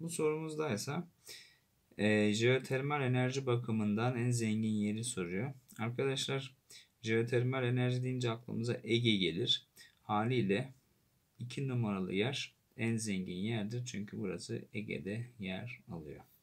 Bu sorumuzdaysa e, jeotermal enerji bakımından en zengin yeri soruyor. Arkadaşlar jeotermal enerji deyince aklımıza Ege gelir. Haliyle 2 numaralı yer en zengin yerdir. Çünkü burası Ege'de yer alıyor.